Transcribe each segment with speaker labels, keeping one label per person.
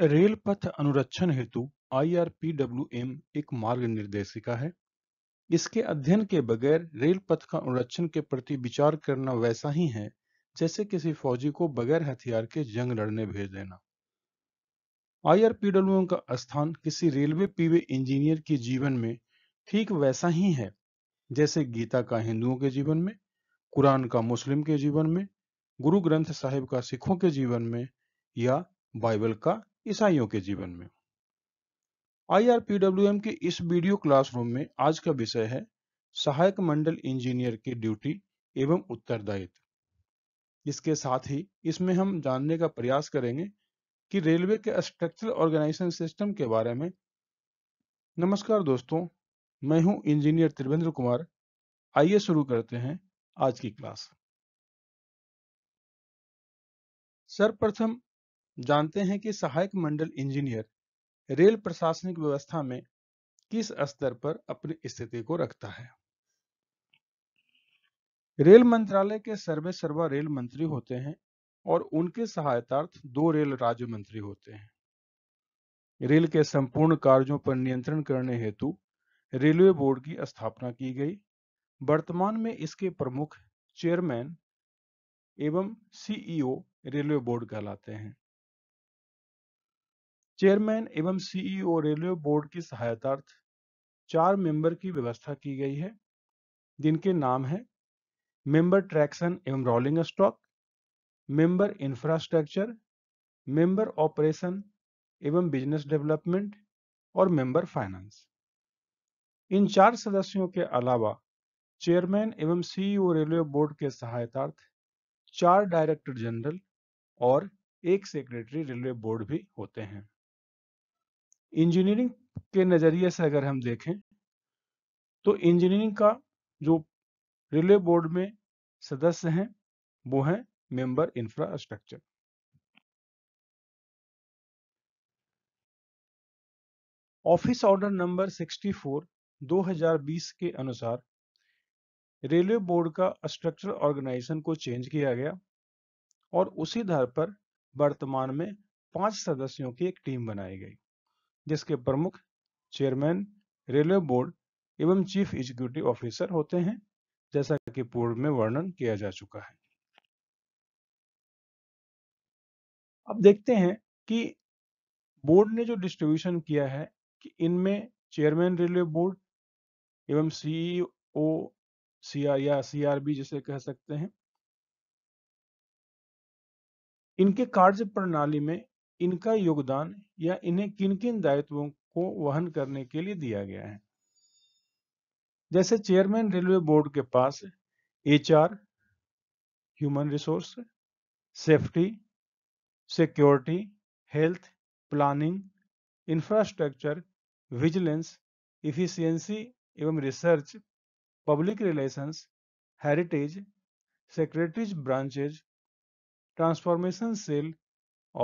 Speaker 1: Rail पथ अनुरक्षण हेतु आईआरपीडब्ल्यूएम एक मार्ग निर्देशिका है इसके अध्ययन के बगैर रेल पथ का अनुरक्षण के प्रति विचार करना वैसा ही है जैसे किसी फौजी को बगैर हथियार के जंग लड़ने भेज देना आईआरपीडब्ल्यूएम का स्थान किसी रेलवे पीवे इंजीनियर के जीवन में ठीक वैसा ही है जैसे गीता का हिंदुओं के जीवन में कुरान का मुस्लिम के जीवन में गुरु ग्रंथ साहिब का सिखों के जीवन में या बाइबल का ईसाइयों के जीवन में आईआरपीडब्ल्यूएम के इस वीडियो क्लासरूम में आज का विषय है सहायक मंडल इंजीनियर की ड्यूटी एवं उत्तरदायित्व इसके साथ ही इसमें हम जानने का प्रयास करेंगे कि रेलवे के स्ट्रक्चरल ऑर्गेनाइजेशन सिस्टम के बारे में नमस्कार दोस्तों मैं हूं इंजीनियर त्रिवेंद्र कुमार आइए शुरू करते हैं आज की क्लास सर्वप्रथम जानते हैं कि सहायक मंडल इंजीनियर रेल प्रशासनिक व्यवस्था में किस स्तर पर अपनी स्थिति को रखता है रेल मंत्रालय के सर्वे सर्वा रेल मंत्री होते हैं और उनके सहायतार्थ दो रेल राज्य मंत्री होते हैं रेल के संपूर्ण कार्यों पर नियंत्रण करने हेतु रेलवे बोर्ड की स्थापना की गई वर्तमान में इसके प्रमुख चेयरमैन एवं सीईओ रेलवे बोर्ड कहलाते हैं चेयरमैन एवं सीईओ e रेलवे बोर्ड की सहायतार्थ चार मेंबर की व्यवस्था की गई है जिनके नाम है मेंबर ट्रैक्शन एवं rolling stock member infrastructure member operation एवं बिजनेस डेवलपमेंट और मेंबर फाइनेंस इन चार सदस्यों के अलावा चेयरमैन एवं सीईओ e रेलवे बोर्ड के सहायतार्थ चार डायरेक्टर जनरल और एक सेक्रेटरी रेलवे बोर्ड भी होते हैं इंजीनियरिंग के नज़रिए से अगर हम देखें तो इंजीनियरिंग का जो रिले बोर्ड में सदस्य हैं वो हैं member infrastructure office order number 64 2020 के अनुसार रेलवे बोर्ड का स्ट्रक्चर ऑर्गेनाइजेशन को चेंज किया गया और उसी आधार पर वर्तमान में पांच सदस्यों की एक टीम बनाई गई जिसके प्रमुख चेयरमैन रेलवे बोर्ड एवं चीफ एग्जीक्यूटिव ऑफिसर होते हैं जैसा कि पूर्व में वर्णन किया जा चुका है अब देखते हैं कि बोर्ड ने जो डिस्ट्रीब्यूशन किया है कि इनमें चेयरमैन रेलवे बोर्ड एवं सीईओ सीआर e या सीआरबी जिसे कह सकते हैं इनके कार्य प्रणाली में इनका योगदान या इन्हें किन किन दायित्वों को वहन करने के लिए दिया गया है जैसे चेयरमैन रेलवे बोर्ड के पास HR, human resource safety security health planning infrastructure vigilance efficiency एवं research public relations heritage secretaries branches transformation cell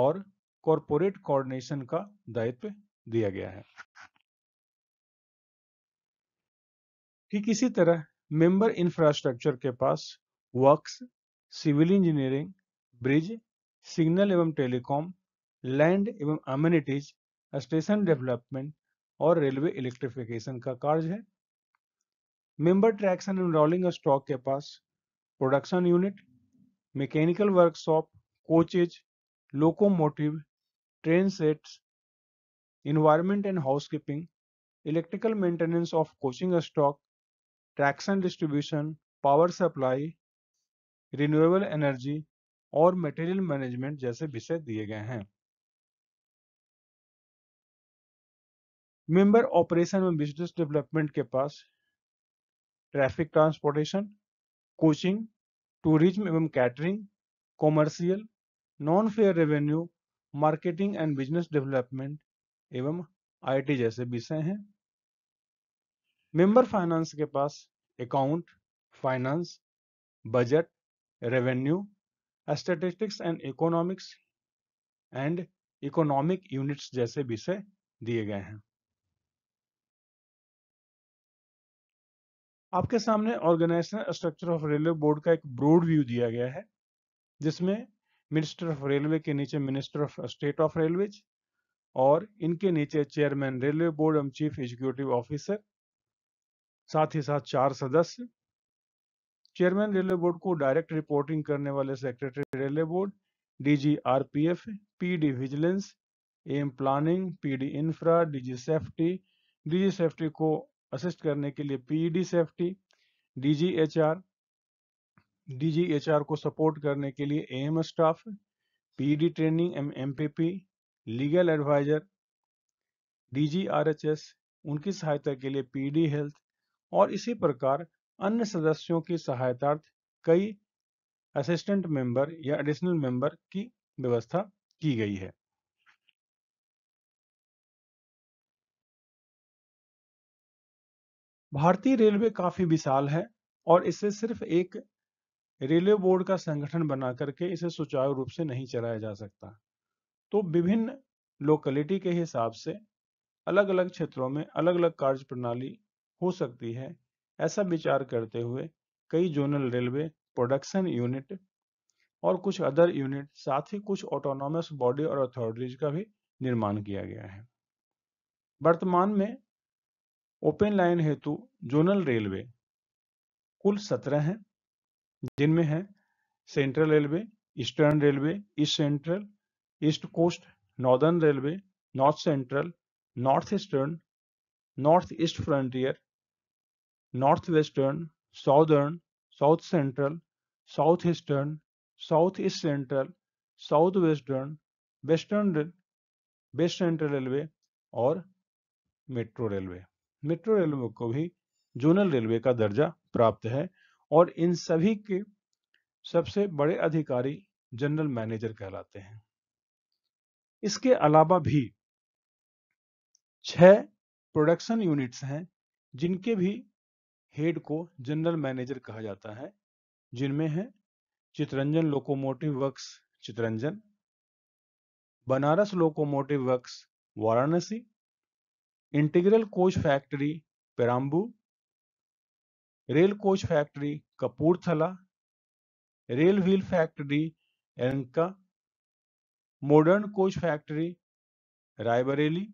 Speaker 1: और कॉरपोरेट कोऑर्डिनेशन का दायित्व दिया गया है ठीक इसी तरह मेंबर इंफ्रास्ट्रक्चर के पास works civil engineering bridge signal एवं टेलीकॉम लैंड एवं अम्यूनिटीज स्टेशन डेवलपमेंट और रेलवे इलेक्ट्रिफिकेशन का कार्य है member traction and rolling stock के पास production unit mechanical workshop coaches locomotive train sets, environment and housekeeping, electrical maintenance of coaching stock, traction distribution, power supply, renewable energy और material management जैसे विषय दिए गए हैं मेंबर ऑपरेशन में business development के पास ट्रैफिक ट्रांसपोर्टेशन कोचिंग टूरिज्म एवं catering commercial non fare revenue marketing and business development एवं आईटी जैसे विषय हैं मेंबर फाइनेंस के पास account finance budget revenue statistics and economics and economic units जैसे विषय दिए गए हैं आपके सामने organization structure of railway board का एक ब्रॉड व्यू दिया गया है जिसमें मिनिस्टर ऑफ रेलवे के नीचे minister of state of railway और इनके नीचे चेयरमैन रेलवे बोर्ड एवं चीफ एग्जीक्यूटिव ऑफिसर साथ ही साथ चार सदस्य चेयरमैन रेलवे बोर्ड को डायरेक्ट रिपोर्टिंग करने वाले secretary railway board DG RPF PD vigilance M planning PD infra DG safety DG safety को असिस्ट करने के लिए PD safety DG HR DGHR को सपोर्ट करने के लिए M staff PD training M M legal adviser डीजीआरएचएस उनकी सहायता के लिए पीडी हेल्थ और इसी प्रकार अन्य सदस्यों की सहायतार्थ कई असिस्टेंट मेंबर या एडिशनल मेंबर की व्यवस्था की गई है भारतीय रेलवे काफी विशाल है और इसे सिर्फ एक रेलवे बोर्ड का संगठन बना करके इसे सुचारू रूप से नहीं चलाया जा सकता तो विभिन्न लोकलिटी के हिसाब से अलग अलग क्षेत्रों में अलग अलग कार्य प्रणाली हो सकती है ऐसा विचार करते हुए कई जोनल रेलवे प्रोडक्शन यूनिट और कुछ अदर यूनिट साथ ही कुछ ऑटोनॉमस बॉडी और अथॉरिटीज का भी निर्माण किया गया है वर्तमान में ओपन लाइन हेतु जोनल रेलवे कुल सत्रह हैं जिनमें है central railway eastern railway east central east coast northern railway north central north eastern north east frontier north western southern south central south eastern south east central south western western west central railway और metro railway metro railway को भी zonal railway का दर्जा प्राप्त है और इन सभी के सबसे बड़े अधिकारी जनरल मैनेजर कहलाते हैं इसके अलावा भी छह प्रोडक्शन यूनिट्स हैं जिनके भी हेड को जनरल मैनेजर कहा जाता है जिनमें है Chittaranjan locomotive works Chittaranjan Banaras locomotive works Varanasi integral coach factory Perambur rail coach factory Kapurthala rail wheel factory एंका मॉडर्न कोच फैक्ट्री रायबरेली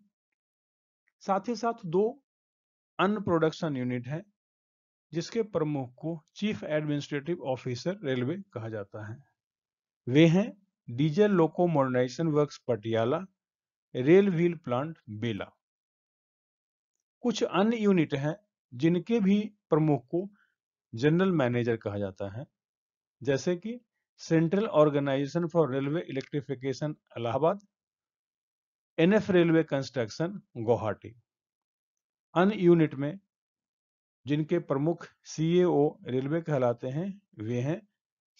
Speaker 1: साथ ही साथ दो अन्य प्रोडक्शन यूनिट हैं जिसके प्रमुख को चीफ एडमिनिस्ट्रेटिव ऑफिसर रेलवे कहा जाता है वे हैं diesel loco modernisation works Patiala rail wheel plant Bela कुछ अन्य यूनिट हैं जिनके भी प्रमुख को जनरल मैनेजर कहा जाता है जैसे कि central organisation for railway electrification Allahabad NF railway construction Guwahati अन्य यूनिट में जिनके प्रमुख सीएओ रेलवे कहलाते हैं वे हैं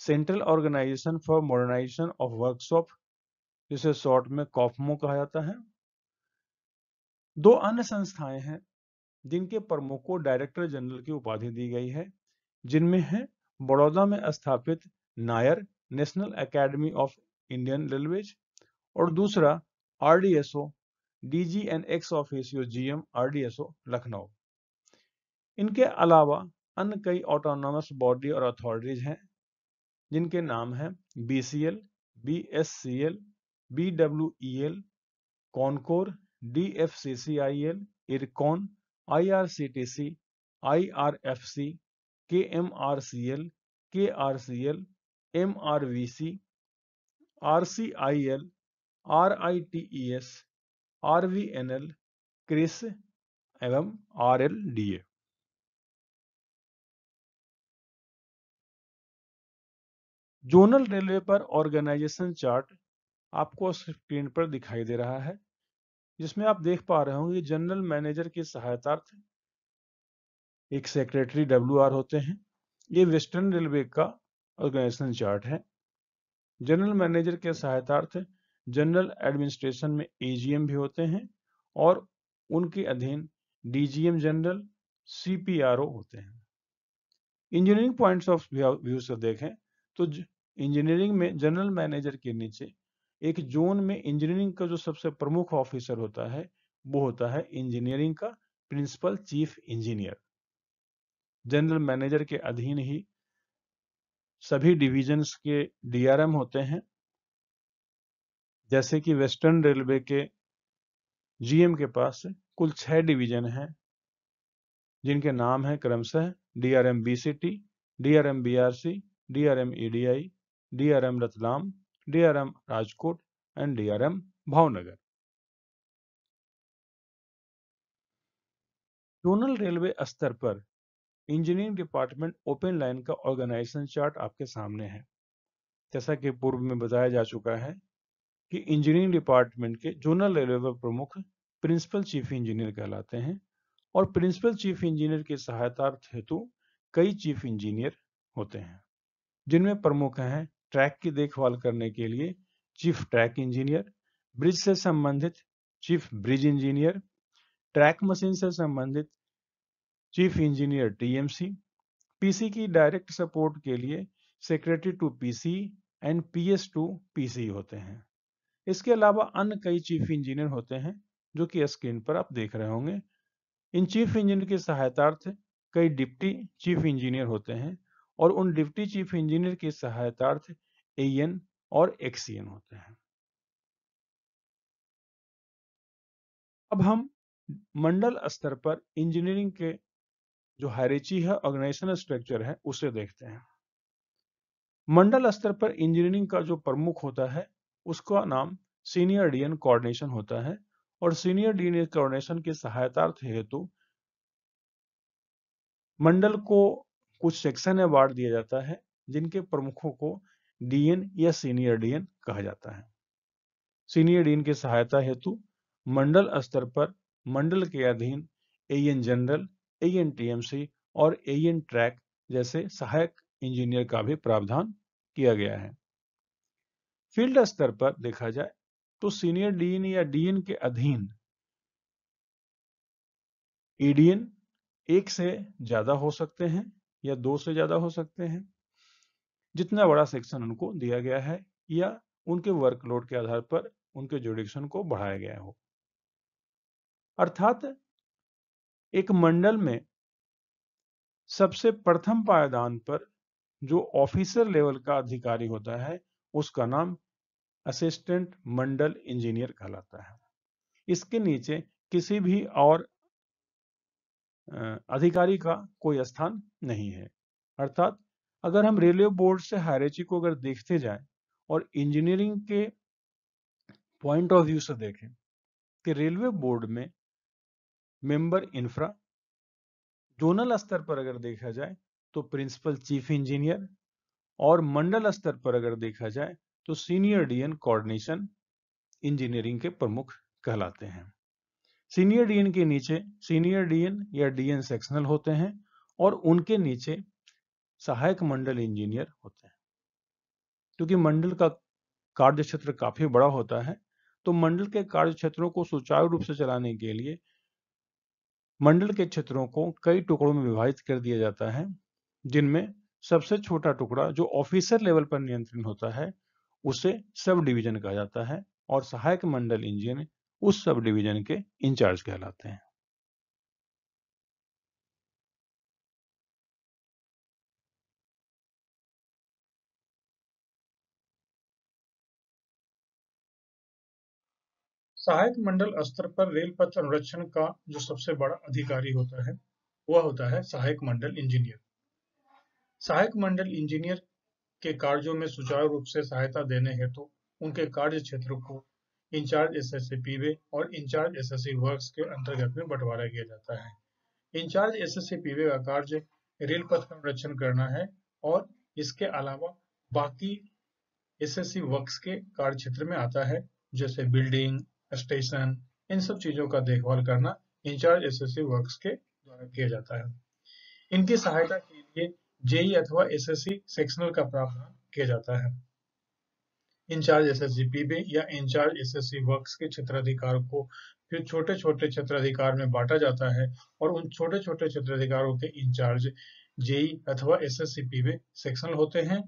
Speaker 1: central organisation for modernisation of workshop जिसे शॉर्ट में कॉफमो कहा जाता है दो अन्य संस्थाएं हैं जिनके प्रमुख को डायरेक्टर जनरल की उपाधि दी गई है जिनमें है बड़ौदा में स्थापित Nair national academy of Indian railways और दूसरा RDSO DG and ex officio GM RDSO Lucknow इनके अलावा अन्य कई ऑटोनॉमस बॉडी और अथॉरिटीज हैं जिनके नाम हैं BCL BSCL BWEL CONCOR DFCCIL IRCON IRCTC, IRFC, KMRCL, KRCL, MRVC, RCIL, RITES, RVNL, CRIS एवं आरएलडीए जोनल रेलवे पर ऑर्गेनाइजेशन चार्ट आपको स्क्रीन पर दिखाई दे रहा है जिसमें आप देख पा रहे होंगे जनरल मैनेजर के सहायतार्थ एक सेक्रेटरी डब्ल्यू होते हैं ये वेस्टर्न रेलवे का ऑर्गेनाइजेशन चार्ट है जनरल मैनेजर के सहायतार्थ जनरल एडमिनिस्ट्रेशन में एजीएम भी होते हैं और उनके अधीन डीजीएम जनरल सीपीआरओ होते हैं इंजीनियरिंग पॉइंट्स ऑफ व्यू से देखें तो इंजीनियरिंग में जनरल मैनेजर के नीचे एक जोन में इंजीनियरिंग का जो सबसे प्रमुख ऑफिसर होता है वो होता है इंजीनियरिंग का principal chief engineer general manager के अधीन ही सभी डिविजन्स के डीआरएम होते हैं जैसे कि वेस्टर्न रेलवे के जीएम के पास कुल छह डिवीजन हैं जिनके नाम है क्रमशः DRM BCT DRM BRC DRM EDI DRM Ratlam DRM Rajkot and DRM Bhavnagar. Zonal railway स्तर पर इंजीनियरिंग डिपार्टमेंट ओपन लाइन का ऑर्गेनाइजेशन चार्ट आपके सामने है जैसा कि पूर्व में बताया जा चुका है कि इंजीनियरिंग डिपार्टमेंट के जोनल रेलवे प्रमुख प्रिंसिपल चीफ इंजीनियर कहलाते हैं और प्रिंसिपल चीफ इंजीनियर की सहायता हेतु कई चीफ इंजीनियर होते हैं जिनमें प्रमुख हैं ट्रैक की देखभाल करने के लिए चीफ ट्रैक इंजीनियर ब्रिज से संबंधित chief bridge engineer track machine से संबंधित चीफ इंजीनियर टीएमसी पीसी की डायरेक्ट सपोर्ट के लिए secretary to PC and PS to PC होते हैं इसके अलावा अन्य कई चीफ इंजीनियर होते हैं जो कि स्क्रीन पर आप देख रहे होंगे इन चीफ इंजीनियर के सहायतार्थ कई डिप्टी चीफ इंजीनियर होते हैं और उन डिप्टी चीफ इंजीनियर के सहायतार्थ एन और एक्सएन होते हैं अब हम मंडल स्तर पर इंजीनियरिंग के जो हायरेची है ऑर्गेनाइजेशनल स्ट्रक्चर है उसे देखते हैं मंडल स्तर पर इंजीनियरिंग का जो प्रमुख होता है उसका नाम सीनियर डीएन कोऑर्डिनेशन होता है और सीनियर डीएन कोऑर्डिनेशन के सहायतार्थ हेतु तो मंडल को कुछ सेक्शन अवार्ड दिया जाता है जिनके प्रमुखों को डीएन या सीनियर डीएन कहा जाता है सीनियर डीएन की सहायता हेतु मंडल स्तर पर मंडल के अधीन एएन जनरल एएन टीएमसी और एएन ट्रैक जैसे सहायक इंजीनियर का भी प्रावधान किया गया है फील्ड स्तर पर देखा जाए तो सीनियर डीन या डीएन के अधीन ईडीएन एक से ज्यादा हो सकते हैं या दो से ज्यादा हो सकते हैं जितना बड़ा सेक्शन उनको दिया गया है या उनके वर्कलोड के आधार पर उनके जोडिक्शन को बढ़ाया गया हो अर्थात एक मंडल में सबसे प्रथम पायदान पर जो ऑफिसर लेवल का अधिकारी होता है उसका नाम असिस्टेंट मंडल इंजीनियर कहलाता है इसके नीचे किसी भी और अधिकारी का कोई स्थान नहीं है अर्थात अगर हम रेलवे बोर्ड से हायरेची को अगर देखते जाएं और इंजीनियरिंग के पॉइंट ऑफ व्यू से देखें कि रेलवे बोर्ड में मेंबर इंफ्रा जोनल स्तर पर अगर देखा जाए तो प्रिंसिपल चीफ इंजीनियर और मंडल स्तर पर अगर देखा जाए तो सीनियर डीएन कोऑर्डिनेशन इंजीनियरिंग के प्रमुख कहलाते हैं सीनियर डीएन के नीचे सीनियर डीएन या डीएन सेक्शनल होते हैं और उनके नीचे सहायक मंडल इंजीनियर होते हैं क्योंकि मंडल का कार्य क्षेत्र काफी बड़ा होता है तो मंडल के कार्य क्षेत्रों को सुचारू रूप से चलाने के लिए मंडल के क्षेत्रों को कई टुकड़ों में विभाजित कर दिया जाता है जिनमें सबसे छोटा टुकड़ा जो ऑफिसर लेवल पर नियंत्रण होता है उसे सब डिवीजन कहा जाता है और सहायक मंडल इंजीनियर उस सब डिवीजन के इंचार्ज कहलाते हैं सहायक मंडल स्तर पर रेल पथ संरक्षण का जो सबसे बड़ा अधिकारी होता है वह होता है सहायक मंडल इंजीनियर सहायक मंडल इंजीनियर के कार्यों में सुचारू रूप से सहायता देने हेतु तो उनके कार्य क्षेत्र को incharge S S C P way और incharge S S C work के अंतर्गत में बंटवारा किया जाता है इंचार्ज सी पीवे का कार्य रेल पथ का संरक्षण करना है और इसके अलावा बाकी सी वर्क के कार्य क्षेत्र में आता है जैसे बिल्डिंग स्टेशन इन सब चीजों का देखभाल करना incharge S S C work के द्वारा किया जाता है इनकी सहायता के लिए जेई अथवा एस एस सी सेक्शनल का प्रावधान किया जाता है incharge S S G P B या incharge S S C work के क्षेत्राधिकार को फिर छोटे छोटे क्षेत्राधिकार में बांटा जाता है और उन छोटे छोटे क्षेत्राधिकारों के इंचार्ज जेई e अथवा एस एस सी पी में सेक्शनल होते हैं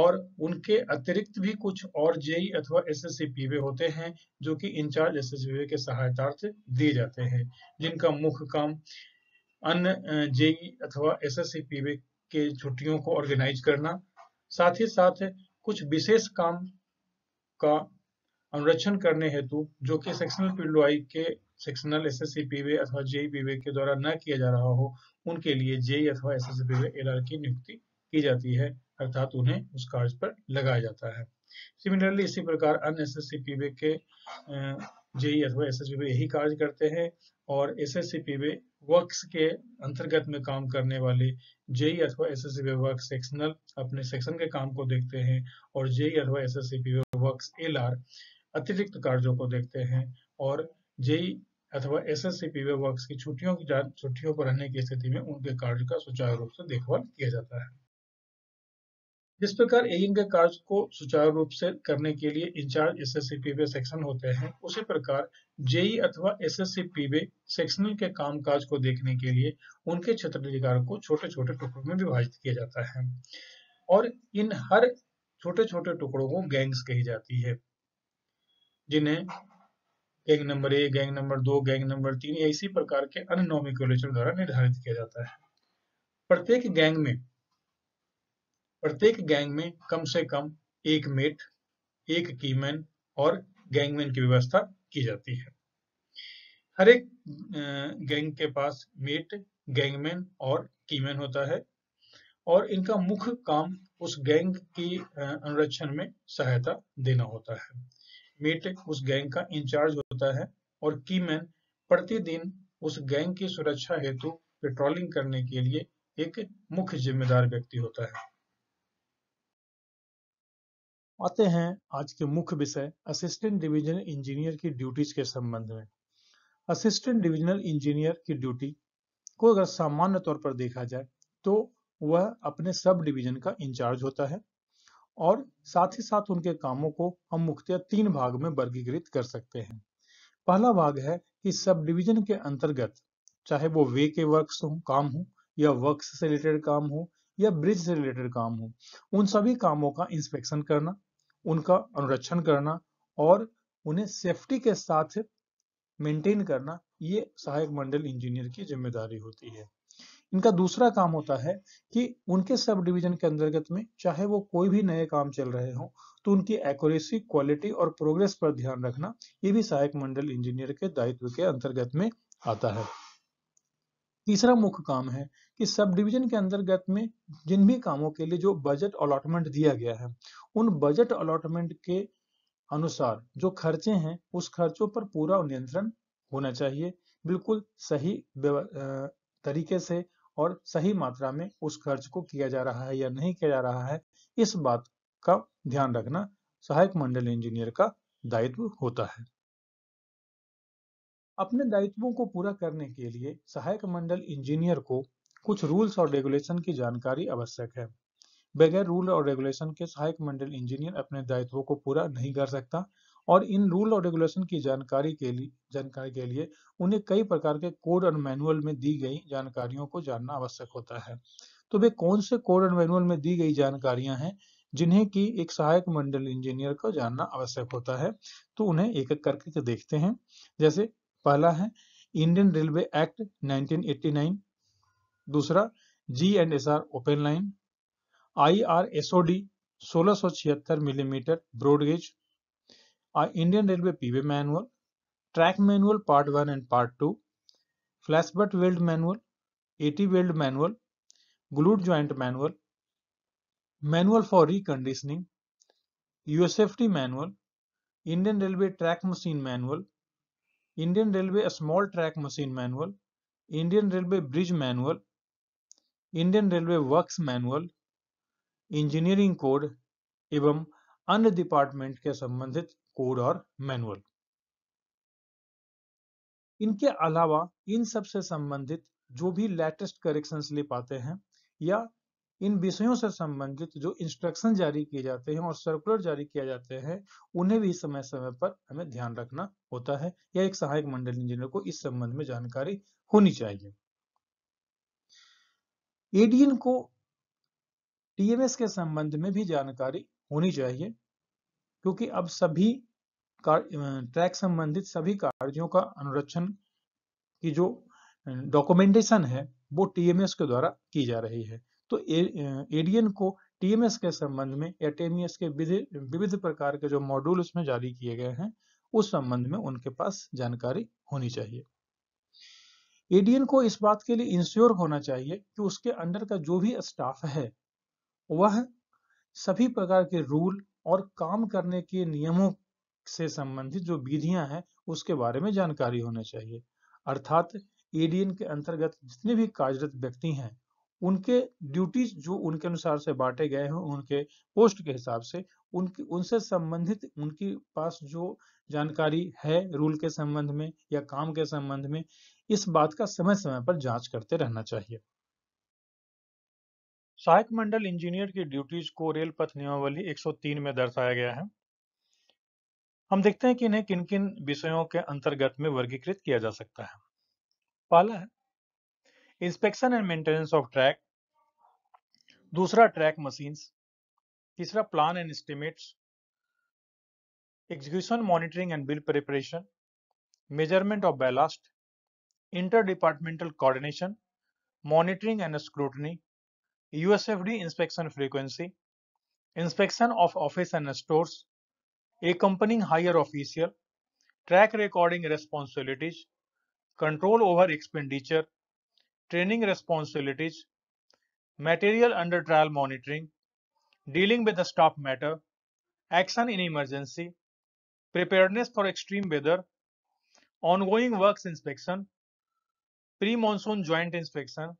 Speaker 1: और उनके अतिरिक्त भी कुछ और जेई e अथवा एस एस सी होते हैं जो कि इंचार्ज एस एस के सहायतार्थ दिए जाते हैं जिनका मुख्य काम अन्य जेई e अथवा एस एस सी के छुट्टियों को ऑर्गेनाइज करना साथ ही साथ कुछ विशेष काम का अनुरक्षण करने हेतु जो कि सेक्शनल आई के सेक्शनल एस एस अथवा जेई पीवे के द्वारा न किया जा रहा हो उनके लिए जेई अथवा एस पीवे आर की नियुक्ति की जाती है अर्थात उन्हें उस कार्य पर लगाया जाता है सिमिलरली इसी प्रकार अन्य एस एस के जेई अथवा एस एस यही कार्य करते हैं और एस एस वर्क्स के अंतर्गत में काम करने वाले जेई e अथवा एस एस वर्क सेक्शनल अपने सेक्शन के काम को देखते हैं और जेई e अथवा एस एस वर्क एल अतिरिक्त कार्यों को देखते हैं और जेई e अथवा एस एस वर्क की छुट्टियों की छुट्टियों पर रहने की स्थिति में उनके कार्य का सुचारू रूप से देखभाल किया जाता है जिस प्रकार एएन के कार्य को सुचारू रूप से करने के लिए इंचार्ज एस एसएससीपीबे सेक्शन होते हैं उसी प्रकार जेई e अथवा एस एसएससीपीबे सेक्शनल के काम काज को देखने के लिए उनके क्षेत्राधिकार को छोटे छोटे टुकड़ों में विभाजित किया जाता है और इन हर छोटे छोटे टुकड़ों को गैंग्स कही जाती है जिन्हें गैंग नंबर एक गैंग नंबर दो गैंग नंबर तीन या इसी प्रकार के अन्य नॉमिकुलेचर द्वारा निर्धारित किया जाता है प्रत्येक गैंग में प्रत्येक गैंग में कम से कम एक मेट एक कीमैन और गैंगमैन की व्यवस्था की जाती है हर एक गैंग के पास मेट गैंगमैन और कीमैन होता है और इनका मुख्य काम उस गैंग की अनुरक्षण में सहायता देना होता है मेट उस गैंग का इंचार्ज होता है और कीमैन प्रतिदिन उस गैंग की सुरक्षा हेतु पेट्रोलिंग करने के लिए एक मुख्य जिम्मेदार व्यक्ति होता है आते हैं आज के मुख्य विषय असिस्टेंट डिविजनल इंजीनियर की ड्यूटीज के संबंध में असिस्टेंट डिविजनल इंजीनियर की ड्यूटी को अगर सामान्य तौर पर देखा जाए तो वह अपने सब डिवीजन का इंचार्ज होता है और साथ ही साथ उनके कामों को हम मुख्यतः तीन भाग में वर्गीकृत कर सकते हैं पहला भाग है कि सब डिवीजन के अंतर्गत चाहे वो वे के वर्क हो काम हो या वर्क से रिलेटेड काम हो या ब्रिज से रिलेटेड काम हो उन सभी कामों का इंस्पेक्शन करना उनका अनुरक्षण करना और उन्हें सेफ्टी के साथ मेंटेन करना ये सहायक मंडल इंजीनियर की जिम्मेदारी होती है इनका दूसरा काम होता है कि उनके सब डिवीजन के अंतर्गत में चाहे वो कोई भी नए काम चल रहे हों तो उनकी एक्यूरेसी क्वालिटी और प्रोग्रेस पर ध्यान रखना ये भी सहायक मंडल इंजीनियर के दायित्व के अंतर्गत में आता है तीसरा मुख्य काम है कि सब डिवीजन के अंतर्गत में जिन भी कामों के लिए जो बजट अलॉटमेंट दिया गया है उन बजट अलॉटमेंट के अनुसार जो खर्चे हैं उस खर्चों पर पूरा नियंत्रण होना चाहिए बिल्कुल सही तरीके से और सही मात्रा में उस खर्च को किया जा रहा है या नहीं किया जा रहा है इस बात का ध्यान रखना सहायक मंडल इंजीनियर का दायित्व होता है अपने दायित्वों को पूरा करने के लिए सहायक मंडल इंजीनियर को कुछ रूल्स और रेगुलेशन की जानकारी आवश्यक है बगैर रूल और रेगुलेशन के सहायक मंडल इंजीनियर अपने दायित्वों को पूरा नहीं कर सकता और इन रूल और रेगुलेशन की जानकारी के लिए जानकारी के लिए उन्हें कई प्रकार के कोड और मैनुअल में दी गई जानकारियों को जानना आवश्यक होता है तो वे कौन से कोड और मैनुअल में दी गई जानकारियां हैं जिन्हें की एक सहायक मंडल इंजीनियर को जानना आवश्यक होता है तो उन्हें एक एक करके देखते हैं जैसे पहला है इंडियन रेलवे एक्ट 1989 दूसरा G and S R open line I R SO D millimetre broad gauge Indian railway P way manual track manual part one and part two flash butt weld manual AT weld manual glued joint manual manual for reconditioning USFT manual Indian railway track machine manual Indian railway small track machine manual Indian railway bridge manual Indian railway works manual engineering code एवं अन्य department के संबंधित code और manual इनके अलावा इन सब से संबंधित जो भी लेटेस्ट करेक्शन स्लिप आते हैं या इन विषयों से संबंधित जो इंस्ट्रक्शन जारी किए जाते हैं और सर्कुलर जारी किया जाते हैं उन्हें भी समय समय पर हमें ध्यान रखना होता है या एक सहायक मंडल इंजीनियर को इस संबंध में जानकारी होनी चाहिए एडीएन को टीएमएस के संबंध में भी जानकारी होनी चाहिए क्योंकि अब सभी ट्रैक संबंधित सभी कार्यों का अनुरक्षण की जो डॉक्यूमेंटेशन है वो टीएमएस के द्वारा की जा रही है तो एडीएन को टीएमएस के संबंध में या टीएमएस के विविध प्रकार के जो मॉड्यूल उसमें जारी किए गए हैं उस संबंध में उनके पास जानकारी होनी चाहिए एडीएन को इस बात के लिए इंश्योर होना चाहिए कि उसके अंडर का जो भी स्टाफ है वह सभी प्रकार के रूल और काम करने के नियमों से संबंधित जो विधियां हैं उसके बारे में जानकारी होना चाहिए अर्थात एडीएन के अंतर्गत जितने भी कार्यरत व्यक्ति हैं उनके ड्यूटीज जो उनके अनुसार से बांटे गए हैं उनके पोस्ट के हिसाब से उनकी उनसे संबंधित उनके पास जो जानकारी है रूल के संबंध में या काम के संबंध में इस बात का समय समय पर जांच करते रहना चाहिए सहायक मंडल इंजीनियर की ड्यूटीज को रेल पथ नियमावली 103 में दर्शाया गया है हम देखते हैं कि इन्हें किन किन विषयों के अंतर्गत में वर्गीकृत किया जा सकता है पहला है inspection and maintenance of track दूसरा ट्रैक मशीन तीसरा plan and estimate execution monitoring and bill preparation measurement of ballast inter departmental coordination monitoring and scrutiny USF D inspection frequency inspection of office and store accompany higher official track recording responsibilities control over expenditure training responsibilities, material under trial monitoring, dealing with the staff matter, action in emergency, preparedness for extreme weather, ongoing works inspection, pre-monsoon joint inspection,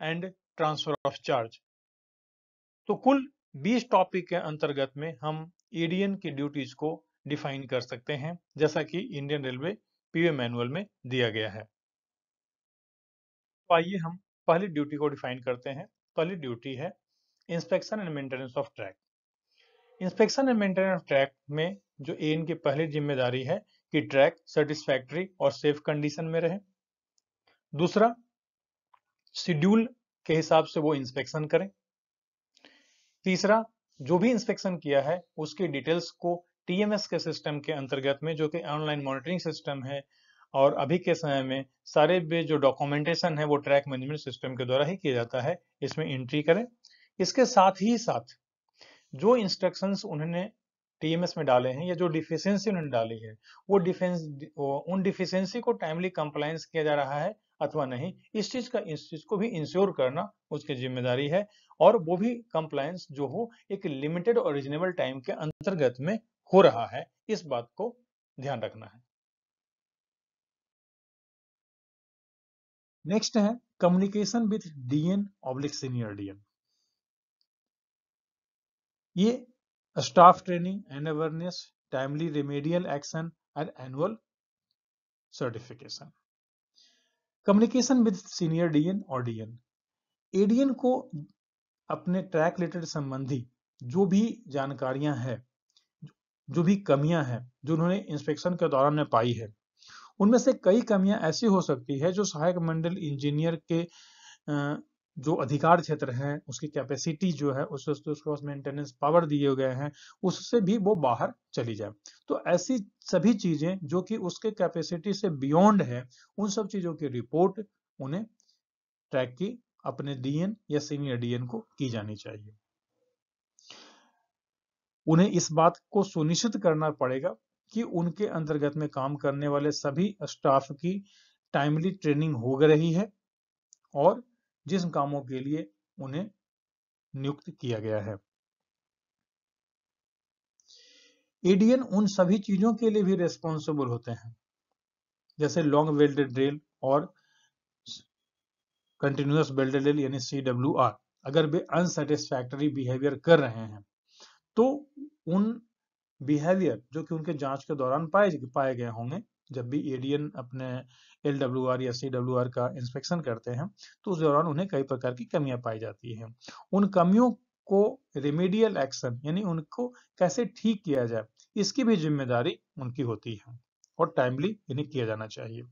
Speaker 1: and transfer of charge to kul 20 topic ke antargat mein hum EDN ki duties ko define kar sakte hain jaisa ki indian railway P way manual mein diya gaya hai तो आइए हम पहली duty को define करते हैं पहली duty है inspection and maintenance of track inspection and maintenance of track में जो ए एन की पहली जिम्मेदारी है कि ट्रैक सेटिस्फैक्ट्री और सेफ कंडीशन में रहे दूसरा शेड्यूल के हिसाब से वो इंस्पेक्शन करें तीसरा जो भी इंस्पेक्शन किया है उसके डिटेल्स को टीएमएस के सिस्टम के अंतर्गत में जो कि ऑनलाइन मॉनिटरिंग सिस्टम है और अभी के समय में सारे भी जो डॉक्यूमेंटेशन है वो ट्रैक मैनेजमेंट सिस्टम के द्वारा ही किया जाता है इसमें एंट्री करें इसके साथ ही साथ जो इंस्ट्रक्शंस उन्होंने टीएमएस में डाले हैं या जो डिफिशियंसी उन्होंने डाली है वो डिफेंस उन डिफिशियंसी को टाइमली कंप्लायंस किया जा रहा है अथवा नहीं इस चीज का इस चीज को भी इंश्योर करना उसकी जिम्मेदारी है और वो भी कंप्लायंस जो हो एक लिमिटेड और रिजनेबल टाइम के अंतर्गत में हो रहा है इस बात को ध्यान रखना है नेक्स्ट है communication with DN oblique senior DN ये staff training and awareness timely remedial action and annual certification communication with senior DN और डीएन एडीएन को अपने ट्रैक रिलेटेड संबंधी जो भी जानकारियां हैं जो भी कमियां हैं जो उन्होंने इंस्पेक्शन के दौरान में पाई है उनमें से कई कमियां ऐसी हो सकती है जो सहायक मंडल इंजीनियर के जो अधिकार क्षेत्र है उसकी कैपेसिटी जो है उस उसको मेंटेनेंस पावर दिए गए हैं उससे भी वो बाहर चली जाए तो ऐसी सभी चीजें जो कि उसके कैपेसिटी से बियॉन्ड है उन सब चीजों की रिपोर्ट उन्हें ट्रैक की अपने डीएन या सीनियर डीएन को की जानी चाहिए उन्हें इस बात को सुनिश्चित करना पड़ेगा कि उनके अंतर्गत में काम करने वाले सभी स्टाफ की टाइमली ट्रेनिंग हो रही है और जिस कामों के लिए उन्हें नियुक्त किया गया है एडीएन उन सभी चीजों के लिए भी रेस्पॉन्सिबल होते हैं जैसे लॉन्ग वेल्डेड रेल और कंटिन्यूस वेल्डेड ड्रेल यानी सी अगर वे अनसेटिस्फैक्टरी बिहेवियर कर रहे हैं तो उन बिहेवियर जो कि उनके जांच के दौरान पाए पाए गए होंगे जब भी एडीएन अपने एल डब्ल्यू आर या सी डब्ल्यू आर का इंस्पेक्शन करते हैं तो उस दौरान उन्हें कई प्रकार की कमियां पाई जाती हैं उन कमियों को रेमेडियल एक्शन यानी उनको कैसे ठीक किया जाए इसकी भी जिम्मेदारी उनकी होती है और टाइमली इन्हें किया जाना चाहिए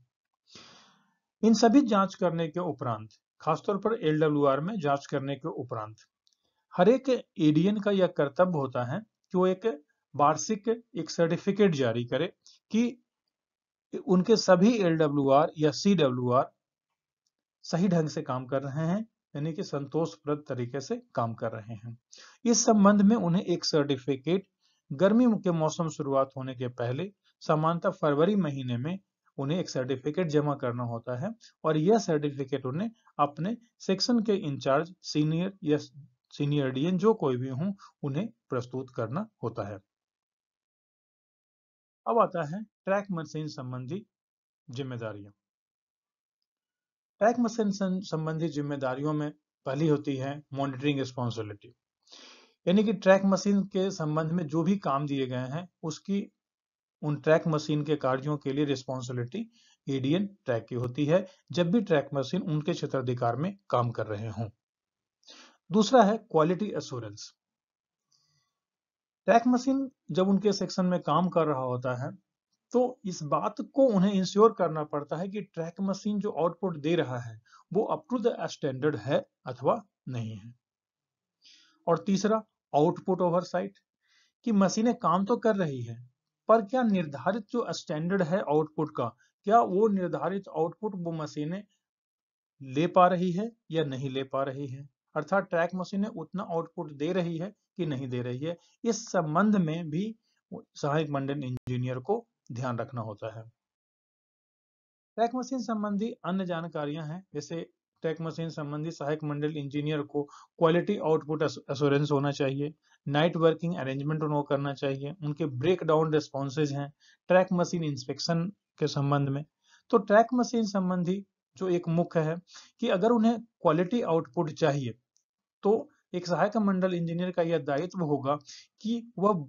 Speaker 1: इन सभी जांच करने के उपरांत खासतौर पर एल डब्ल्यू आर में जांच करने के उपरांत हर एक एडीएन का यह कर्तव्य होता है कि वो एक वार्षिक एक सर्टिफिकेट जारी करे कि उनके सभी एल या सी सही ढंग से काम कर रहे हैं यानी कि संतोषप्रद तरीके से काम कर रहे हैं इस संबंध में उन्हें एक सर्टिफिकेट गर्मी के मौसम शुरुआत होने के पहले सामान्यतः फरवरी महीने में उन्हें एक सर्टिफिकेट जमा करना होता है और यह सर्टिफिकेट उन्हें अपने सेक्शन के इंचार्ज सीनियर या सीनियर डीएन जो कोई भी हो उन्हें प्रस्तुत करना होता है अब आता है ट्रैक मशीन संबंधी जिम्मेदारियां ट्रैक मशीन संबंधी जिम्मेदारियों में पहली होती है मॉनिटरिंग रिस्पॉन्सिबिलिटी यानी कि ट्रैक मशीन के संबंध में जो भी काम दिए गए हैं उसकी उन ट्रैक मशीन के कार्यों के लिए रिस्पॉन्सिबिलिटी एडीएन ट्रैक की होती है जब भी ट्रैक मशीन उनके क्षेत्राधिकार में काम कर रहे हों दूसरा है क्वालिटी एश्योरेंस टैक मशीन जब उनके सेक्शन में काम कर रहा होता है तो इस बात को उन्हें इंश्योर करना पड़ता है कि ट्रैक मशीन जो आउटपुट दे रहा है वो अप टू द स्टैंडर्ड है अथवा नहीं है और तीसरा आउटपुट ओवरसाइट कि मशीनें काम तो कर रही है पर क्या निर्धारित जो स्टैंडर्ड है आउटपुट का क्या वो निर्धारित आउटपुट वो मशीनें ले पा रही है या नहीं ले पा रही है अर्थात ट्रैक मशीनें उतना आउटपुट दे रही है कि नहीं दे रही है इस संबंध में भी सहायक मंडल इंजीनियर को ध्यान रखना होता है ट्रैक मशीन संबंधी अन्य जानकारियां हैं जैसे ट्रैक मशीन संबंधी सहायक मंडल इंजीनियर को क्वालिटी आउटपुट एश्योरेंस होना चाहिए नाइट वर्किंग अरेंजमेंट उनको करना चाहिए उनके ब्रेक डाउन रिस्पॉन्सेज हैं ट्रैक मशीन इंस्पेक्शन के संबंध में तो ट्रैक मशीन संबंधी जो एक मुख्य है कि अगर उन्हें क्वालिटी आउटपुट चाहिए तो एक सहायक मंडल इंजीनियर का यह दायित्व होगा कि वह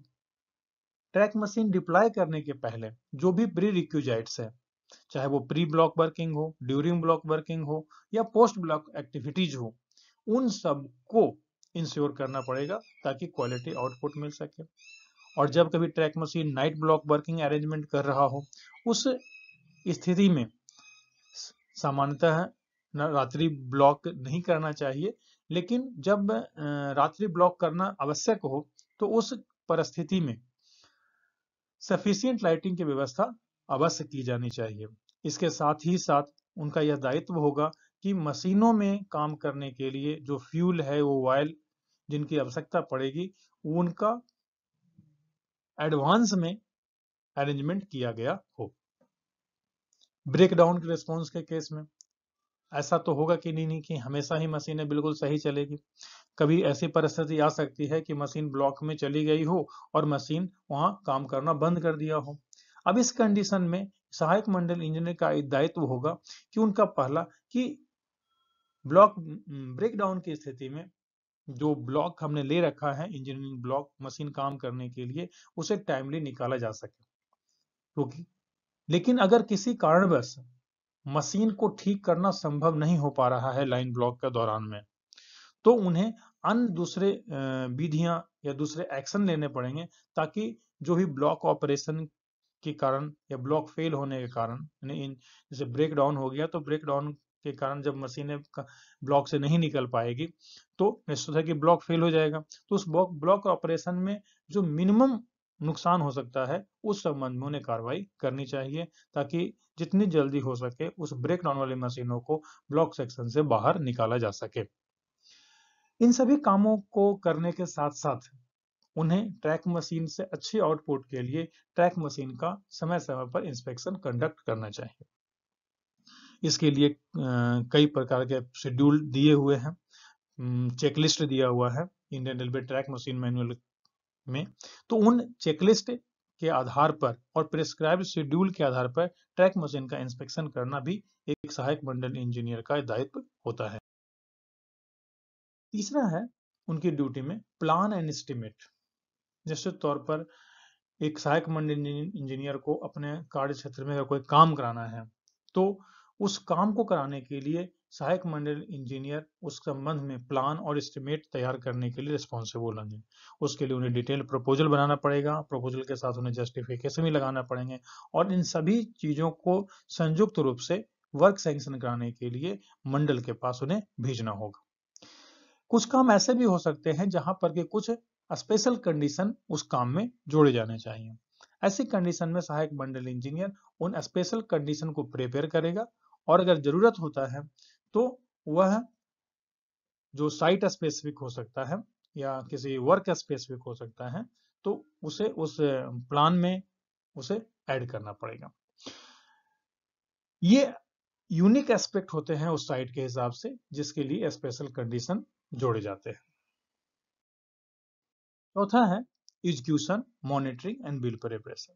Speaker 1: ट्रैक मशीन डिप्लाई करने के पहले जो भी प्री रिक्यूजाइट्स है चाहे वो प्री ब्लॉक वर्किंग हो ड्यूरिंग ब्लॉक वर्किंग हो या पोस्ट ब्लॉक एक्टिविटीज हो उन सब को इंश्योर करना पड़ेगा ताकि क्वालिटी आउटपुट मिल सके और जब कभी track machine night block working arrangement कर रहा हो उस स्थिति में सामान्यतः रात्रि ब्लॉक नहीं करना चाहिए लेकिन जब रात्रि ब्लॉक करना आवश्यक हो तो उस परिस्थिति में सफिशियंट लाइटिंग की व्यवस्था अवश्य की जानी चाहिए इसके साथ ही साथ उनका यह दायित्व होगा कि मशीनों में काम करने के लिए जो फ्यूल है वो ऑयल जिनकी आवश्यकता पड़ेगी उनका एडवांस में अरेंजमेंट किया गया हो ब्रेकडाउन के रिस्पॉन्स के केस में ऐसा तो होगा कि नहीं नहीं कि हमेशा ही मशीनें बिल्कुल सही चलेगी कभी ऐसी परिस्थिति आ सकती है कि मशीन ब्लॉक में चली गई हो और मशीन वहां काम करना बंद कर दिया हो अब इस कंडीशन में सहायक मंडल इंजीनियर का दायित्व होगा कि उनका पहला कि ब्लॉक ब्रेकडाउन की स्थिति में जो ब्लॉक हमने ले रखा है इंजीनियरिंग ब्लॉक मशीन काम करने के लिए उसे टाइमली निकाला जा सके क्योंकि लेकिन अगर किसी कारणवश मशीन को ठीक करना संभव नहीं हो पा रहा है लाइन ब्लॉक के दौरान में तो उन्हें अन्य दूसरे विधियां या दूसरे एक्शन लेने पड़ेंगे ताकि जो भी ब्लॉक ऑपरेशन के कारण या ब्लॉक फेल होने के कारण यानी जैसे ब्रेक डाउन हो गया तो ब्रेक डाउन के कारण जब मशीनें ब्लॉक से नहीं निकल पाएगी तो निश्चित है कि ब्लॉक फेल हो जाएगा तो उस ब्लॉक ऑपरेशन में जो मिनिमम नुकसान हो सकता है उस संबंध में उन्हें कार्रवाई करनी चाहिए ताकि जितनी जल्दी हो सके उस ब्रेक डाउन वाली मशीनों को ब्लॉक सेक्शन से बाहर निकाला जा सके इन सभी कामों को करने के साथ साथ उन्हें ट्रैक मशीन से अच्छी आउटपुट के लिए ट्रैक मशीन का समय समय पर इंस्पेक्शन कंडक्ट करना चाहिए इसके लिए कई प्रकार के शेड्यूल दिए हुए हैं चेकलिस्ट दिया हुआ है Indian railway track machine manual में तो उन चेकलिस्ट के आधार पर और प्रिस्क्राइब शेड्यूल के आधार पर ट्रैक मशीन का इंस्पेक्शन करना भी एक सहायक मंडल इंजीनियर का दायित्व होता है तीसरा है उनकी ड्यूटी में प्लान एंड एस्टिमेट जैसे तौर पर एक सहायक मंडल इंजीनियर को अपने कार्य क्षेत्र में कोई काम कराना है तो उस काम को कराने के लिए सहायक मंडल इंजीनियर उस संबंध में प्लान और एस्टिमेट तैयार करने के लिए रिस्पॉन्सिबल होंगे उसके लिए उन्हें डिटेल प्रपोजल बनाना पड़ेगा प्रपोजल के साथ उन्हें जस्टिफिकेशन भी लगाना पड़ेंगे और इन सभी चीजों को संयुक्त रूप से वर्क सेंक्शन कराने के लिए मंडल के पास उन्हें भेजना होगा कुछ काम ऐसे भी हो सकते हैं जहां पर के कुछ स्पेशल कंडीशन उस काम में जोड़े जाने चाहिए ऐसी कंडीशन में सहायक मंडल इंजीनियर उन स्पेशल कंडीशन को प्रिपेयर करेगा और अगर जरूरत होता है तो वह जो साइट स्पेसिफिक हो सकता है या किसी वर्क स्पेसिफिक हो सकता है तो उसे उस प्लान में उसे ऐड करना पड़ेगा ये यूनिक एस्पेक्ट होते हैं उस साइट के हिसाब से जिसके लिए स्पेशल कंडीशन जोड़े जाते हैं चौथा है execution monitoring and bill preparation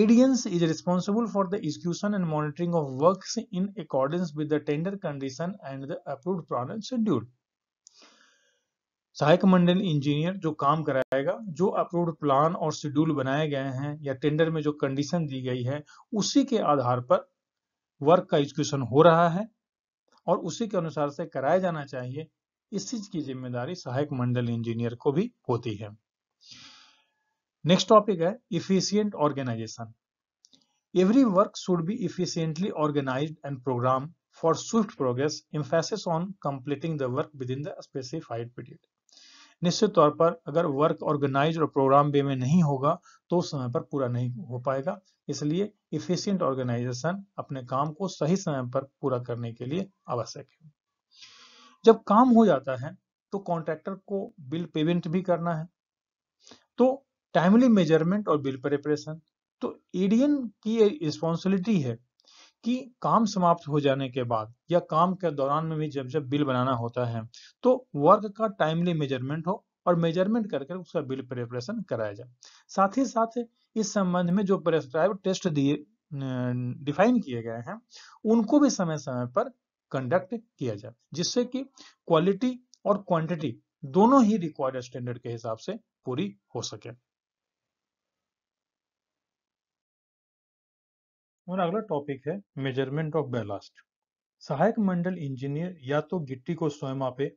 Speaker 1: ADNS is responsible for the execution and monitoring of works in accordance with the tender condition and the approved product schedule. सहायक मंडल इंजीनियर जो काम कराएगा जो अप्रूव्ड प्लान और शेड्यूल बनाए गए हैं या टेंडर में जो कंडीशन दी गई है उसी के आधार पर वर्क का एग्जीक्यूशन हो रहा है और उसी के अनुसार से कराया जाना चाहिए इस चीज की जिम्मेदारी सहायक मंडल इंजीनियर को भी होती है नेक्स्ट टॉपिक है efficient organisation every work should be efficiently organise and programme for swift progress emphasis on completing the within the specified period निश्चित तौर पर अगर वर्क ऑर्गेनाइज और प्रोग्राम वे में नहीं होगा तो उस समय पर पूरा नहीं हो पाएगा इसलिए इफिशियंट ऑर्गेनाइजेशन अपने काम को सही समय पर पूरा करने के लिए आवश्यक है जब काम हो जाता है तो कॉन्ट्रैक्टर को बिल पेमेंट भी करना है तो टाइमली मेजरमेंट और बिल प्रिपरेशन तो एडीएन की रिस्पॉन्सिबिलिटी है कि काम समाप्त हो जाने के बाद या काम के दौरान में भी जब जब बिल बनाना होता है तो वर्क का टाइमली मेजरमेंट हो और मेजरमेंट करके उसका बिल प्रिपरेशन कराया जाए साथ ही साथ इस संबंध में जो प्रेस्क्राइब टेस्ट दिए डिफाइन किए गए हैं उनको भी समय समय पर कंडक्ट किया जाए जिससे कि क्वालिटी और क्वांटिटी दोनों ही रिक्वायर्ड स्टैंडर्ड के हिसाब से पूरी हो सके और अगला टॉपिक है मेजरमेंट ऑफ बैलास्ट सहायक मंडल इंजीनियर या तो गिट्टी को स्वयं मापे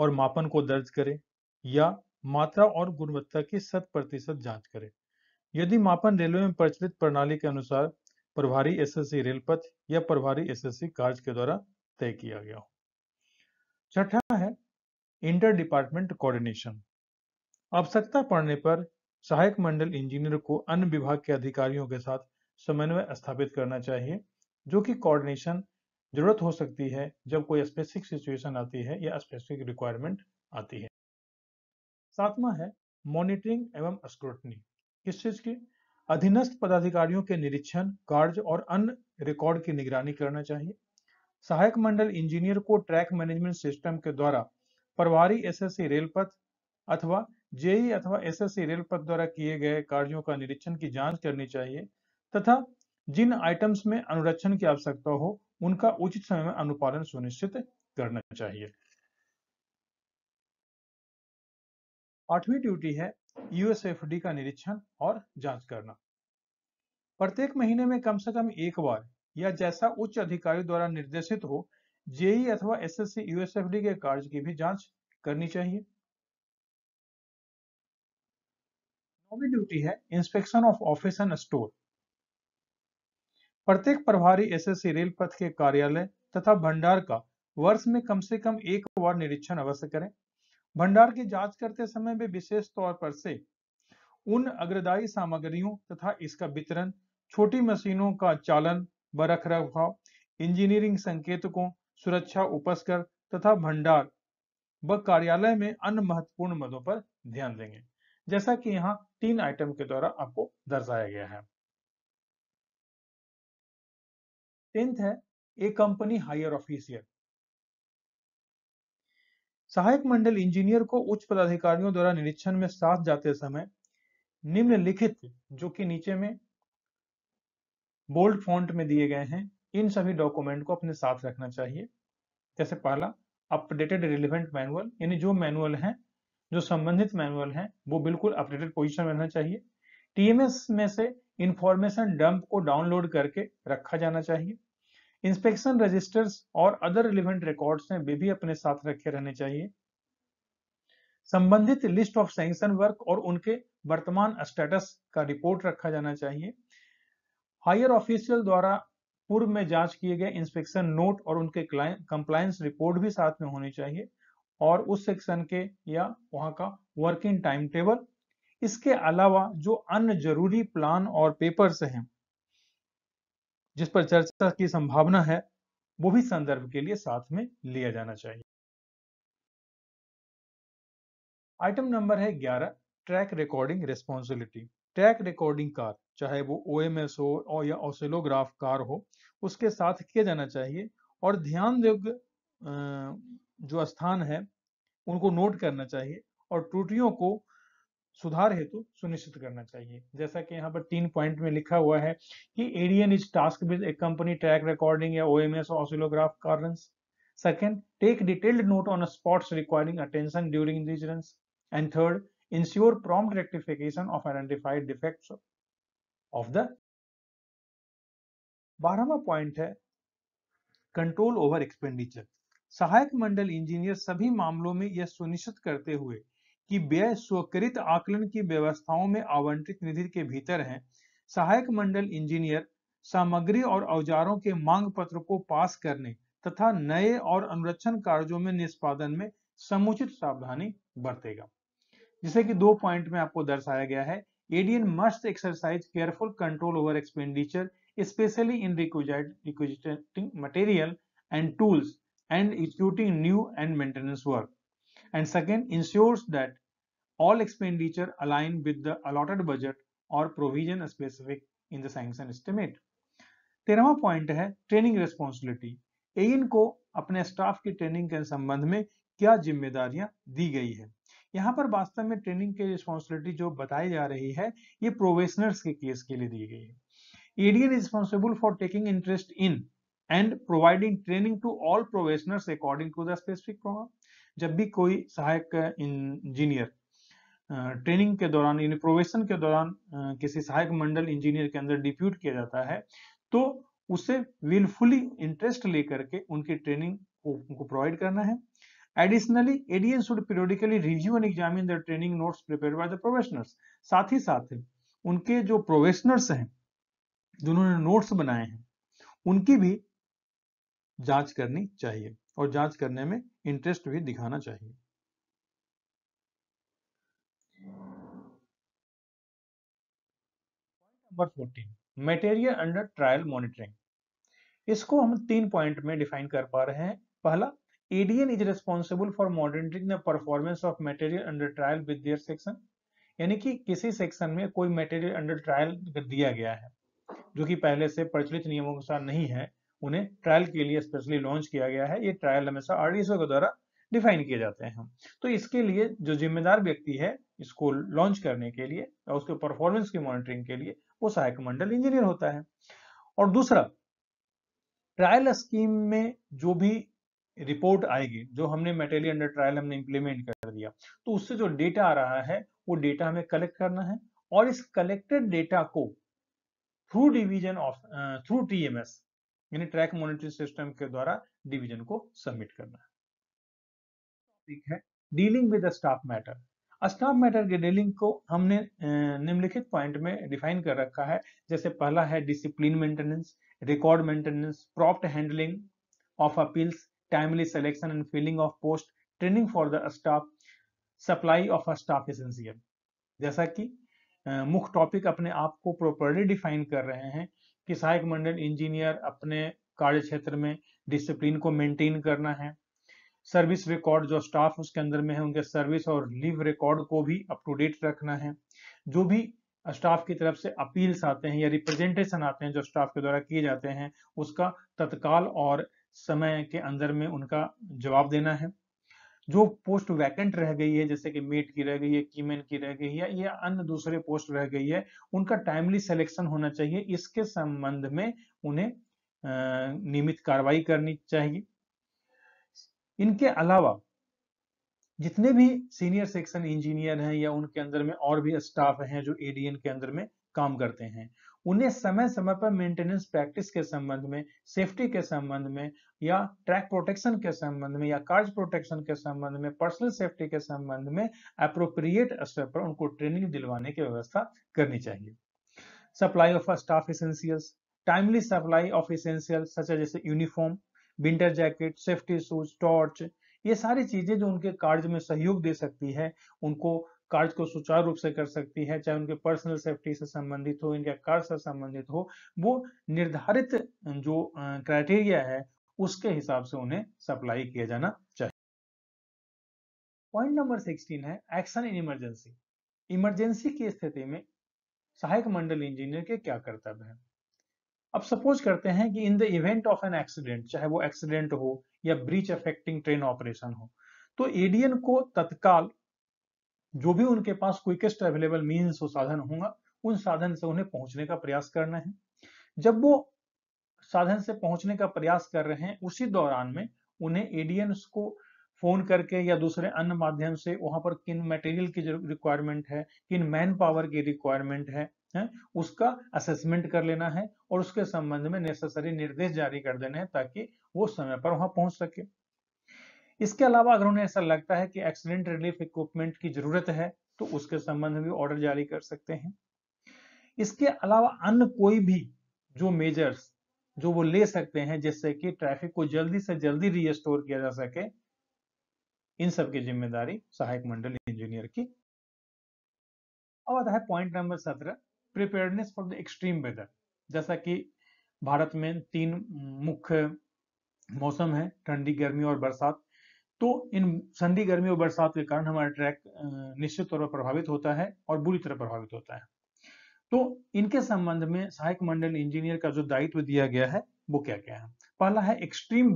Speaker 1: और मापन को दर्ज करे या मात्रा और गुणवत्ता की शत प्रतिशत जांच करे यदि मापन रेलवे में प्रचलित प्रणाली के अनुसार प्रभारी एसएससी रेलपथ या प्रभारी एसएससी कार्य के द्वारा तय किया गया हो छठा है इंटर डिपार्टमेंट कोऑर्डिनेशन आवश्यकता पड़ने पर सहायक मंडल इंजीनियर को अन्य विभाग के अधिकारियों के साथ समन्वय स्थापित करना चाहिए जो कि कोऑर्डिनेशन जरूरत हो सकती है जब कोई स्पेसिफिक सिचुएशन आती है या स्पेसिफिक रिक्वायरमेंट आती है सातवां है मॉनिटरिंग एवं स्क्रूटनी किस चीज की अधीनस्थ पदाधिकारियों के निरीक्षण कार्य और अन्य रिकॉर्ड की निगरानी करना चाहिए सहायक मंडल इंजीनियर को ट्रैक मैनेजमेंट सिस्टम के द्वारा प्रभारी एसएससी पथ अथवा जेई e अथवा एसएससी पथ द्वारा किए गए कार्यों का निरीक्षण की जांच करनी चाहिए तथा जिन आइटम्स में अनुरक्षण की आवश्यकता हो उनका उचित समय में अनुपालन सुनिश्चित करना चाहिए आठवीं ड्यूटी है यूएसएफडी का निरीक्षण और जांच करना प्रत्येक महीने में कम से कम एक बार या जैसा उच्च अधिकारी द्वारा निर्देशित हो जेई अथवा एसएससी यूएसएफडी के कार्य की भी जांच करनी चाहिए नौवीं ड्यूटी है inspection of office and store प्रत्येक प्रभारी एसएससी रेल पथ के कार्यालय तथा भंडार का वर्ष में कम से कम एक बार निरीक्षण अवश्य करें भंडार की जांच करते समय भी विशेष तौर पर से उन अग्रदायी सामग्रियों तथा इसका वितरण छोटी मशीनों का चालन व रख रखाव इंजीनियरिंग संकेतकों सुरक्षा उपस्कर तथा भंडार व कार्यालय में अन्य महत्वपूर्ण मदों पर ध्यान देंगे जैसा कि यहाँ तीन आइटम के द्वारा आपको दर्शाया गया है टेंथ है ए कंपनी हायर ऑफिसियर सहायक मंडल इंजीनियर को उच्च पदाधिकारियों द्वारा निरीक्षण में साथ जाते समय निम्नलिखित जो कि नीचे में बोल्ड फॉन्ट में दिए गए हैं इन सभी डॉक्यूमेंट को अपने साथ रखना चाहिए जैसे पहला अपडेटेड रिलेवेंट मैनुअल यानी जो मैनुअल है जो संबंधित मैनुअल है वो बिल्कुल अपडेटेड पोजिशन में रहना चाहिए टीएमएस में से इंफॉर्मेशन डंप को डाउनलोड करके रखा जाना चाहिए इंस्पेक्शन रजिस्टर्स और अदर रिलेवेंट रिकॉर्ड्स हैं वे भी अपने साथ रखे रहने चाहिए संबंधित लिस्ट ऑफ सेंक्शन वर्क और उनके वर्तमान स्टेटस का रिपोर्ट रखा जाना चाहिए हायर ऑफिशियल द्वारा पूर्व में जांच किए गए इंस्पेक्शन नोट और उनके कंप्लायंस रिपोर्ट भी साथ में होनी चाहिए और उस सेक्शन के या वहां का वर्किंग टाइम टेबल इसके अलावा जो अन्य जरूरी प्लान और पेपर्स हैं जिस पर चर्चा की संभावना है वो भी संदर्भ के लिए साथ में लिया जाना चाहिए आइटम नंबर है 11 track recording responsibility track recording car चाहे वो ओ एम एस हो और या ऑसिलोग्राफ कार हो उसके साथ किया जाना चाहिए और ध्यान योग्य जो स्थान है उनको नोट करना चाहिए और त्रुटियों को सुधार हेतु सुनिश्चित करना चाहिए जैसा कि यहाँ पर तीन पॉइंट में लिखा हुआ है कि ADN is task with accompany track recording या ओएमएस ऑसिलोग्राफ कार्रंस second take detailed note on spots requiring attention during insurance and third ensure prompt rectification of identified defect of the बारहवा point है control over expenditure सहायक मंडल engineer सभी मामलों में यह सुनिश्चित करते हुए कि व्यय स्वकृत आकलन की व्यवस्थाओं में आवंटित निधि के भीतर है सहायक मंडल इंजीनियर सामग्री और औजारों के मांग पत्र को पास करने तथा नए और अनुरक्षण कार्यों में निष्पादन में समुचित सावधानी बरतेगा जिसे कि दो पॉइंट में आपको दर्शाया गया है ADN must exercise careful control over expenditure specially in requisitioning material and tools and executing new and maintenance work and second ensures that all expenditure align with the allotted budget और provision specific in the sanction estimate तेरहवा point है training responsibility N को अपने staff की training के संबंध में क्या जिम्मेदारियां दी गई है यहाँ पर वास्तव में ट्रेनिंग की रिस्पॉन्सिबिलिटी जो बताई जा रही है ये प्रोवेशनर्स के केस के लिए दी गई है ADN responsible for taking interest in and providing training to all probationers according to the specific programme जब भी कोई सहायक इंजीनियर ट्रेनिंग के दौरान यानी प्रोवेशन के दौरान किसी सहायक मंडल इंजीनियर के अंदर डिप्यूट किया जाता है तो उसे विलफुली इंटरेस्ट लेकर के उनकी ट्रेनिंग उनको प्रोवाइड करना है additionally ADN should periodically review and examine the training notes prepared by the professionals साथ ही साथ उनके जो प्रोफेशनल्स हैं जिन्होंने नोट्स बनाए हैं उनकी भी जांच करनी चाहिए और जांच करने में इंटरेस्ट भी दिखाना चाहिए number material under trial monitoring इसको हम तीन पॉइंट में डिफाइन कर पा रहे हैं पहला ADN is responsible for monitoring the performance of material under trial with their section यानी कि किसी सेक्शन में कोई मटेरियल अंडर ट्रायल दिया गया है जो कि पहले से प्रचलित नियमों के अनुसार नहीं है उन्हें ट्रायल के लिए स्पेशली लॉन्च किया गया है ये ट्रायल हमेशा आरडीएसओ के द्वारा डिफाइन किए जाते हैं तो इसके लिए जो जिम्मेदार व्यक्ति है इसको लॉन्च करने के लिए और उसके परफॉर्मेंस की मॉनिटरिंग के लिए वो सहायक मंडल इंजीनियर होता है और दूसरा ट्रायल स्कीम में जो भी रिपोर्ट आएगी जो हमने मेटेरियल अंडर ट्रायल हमने इंप्लीमेंट कर दिया तो उससे जो डेटा आ रहा है वो डेटा हमें कलेक्ट करना है और इस कलेक्टेड डेटा को through division of through TMS यानी ट्रैक मॉनिटरिंग सिस्टम के द्वारा डिवीजन को सबमिट करना ठीक है dealing with staff matter staff matter के डीलिंग को हमने निम्नलिखित पॉइंट में डिफाइन कर रखा है जैसे पहला है discipline maintenance record maintenance prompt handling of appeals timely selection and filling of post training for the staff supply of a staff essential जैसा कि मुख्य टॉपिक अपने आप को प्रॉपरली डिफाइन कर रहे हैं कि सहायक मंडल इंजीनियर अपने कार्य क्षेत्र में डिसिप्लिन को मेंटेन करना है सर्विस रिकॉर्ड जो स्टाफ उसके अंदर में है उनके सर्विस और लीव रिकॉर्ड को भी अप टू डेट रखना है जो भी स्टाफ की तरफ से अपील्स आते हैं या रिप्रेजेंटेशन आते हैं जो स्टाफ के द्वारा किए जाते हैं उसका तत्काल और समय के अंदर में उनका जवाब देना है जो पोस्ट वैकेंट रह गई है जैसे कि मेट की रह गई है कीमेन की रह गई है या अन्य दूसरे पोस्ट रह गई है उनका टाइमली सिलेक्शन होना चाहिए इसके संबंध में उन्हें नियमित कार्रवाई करनी चाहिए इनके अलावा जितने भी सीनियर सेक्शन इंजीनियर हैं या उनके अंदर में और भी स्टाफ हैं जो एडीएन के अंदर में काम करते हैं उन्हें समय समय पर मेंटेनेंस प्रैक्टिस के संबंध में सेफ्टी के संबंध में या ट्रैक प्रोटेक्शन के संबंध में या कार्ज प्रोटेक्शन के संबंध में पर्सनल सेफ्टी के संबंध में अप्रोप्रिएट स्तर पर उनको ट्रेनिंग दिलवाने की व्यवस्था करनी चाहिए supply of staff essentials timely supply of essentials such जैसे uniform winter jacket safety shoes torch ये सारी चीजें जो उनके कार्य में सहयोग दे सकती है उनको कार्य को सुचारू रूप से कर सकती है चाहे उनके पर्सनल सेफ्टी से संबंधित हो इनके कार्य से संबंधित हो वो निर्धारित जो क्राइटेरिया है उसके हिसाब से उन्हें सप्लाई किया जाना चाहिए पॉइंट नंबर सिक्सटीन है एक्शन इन इमरजेंसी इमरजेंसी की स्थिति में सहायक मंडल इंजीनियर के क्या कर्तव्य है अब सपोज करते हैं कि in the event of an accident चाहे वो एक्सीडेंट हो या ब्रीच अफेक्टिंग ट्रेन ऑपरेशन हो तो एडीएन को तत्काल जो भी उनके पास क्विकेस्ट अवेलेबल मीन्स हो साधन होगा उन साधन से उन्हें पहुंचने का प्रयास करना है जब वो साधन से पहुंचने का प्रयास कर रहे हैं उसी दौरान में उन्हें एडियंस को फोन करके या दूसरे अन्य माध्यम से वहां पर किन मटेरियल की रिक्वायरमेंट है किन मैन पावर की रिक्वायरमेंट है है उसका असेसमेंट कर लेना है और उसके संबंध में नेसेसरी निर्देश जारी कर देने हैं ताकि वो समय पर वहां पहुंच सके इसके अलावा अगर उन्हें ऐसा लगता है कि एक्सीडेंट रिलीफ इक्विपमेंट की जरूरत है तो उसके संबंध में भी ऑर्डर जारी कर सकते हैं इसके अलावा अन्य कोई भी जो मेजर्स जो वो ले सकते हैं जिससे कि ट्रैफिक को जल्दी से जल्दी रिस्टोर किया जा सके इन सब की जिम्मेदारी सहायक मंडल इंजीनियर की अब आता है पॉइंट नंबर सत्रह preparedness for the extreme weather जैसा कि भारत में तीन मुख्य मौसम है ठंडी गर्मी और बरसात तो इन संधि गर्मी और बरसात के कारण हमारा ट्रैक निश्चित तौर पर प्रभावित होता है और बुरी तरह प्रभावित होता है तो इनके संबंध में सहायक मंडल इंजीनियर का जो दायित्व दिया गया है वो क्या क्या है पहला है एक्सट्रीम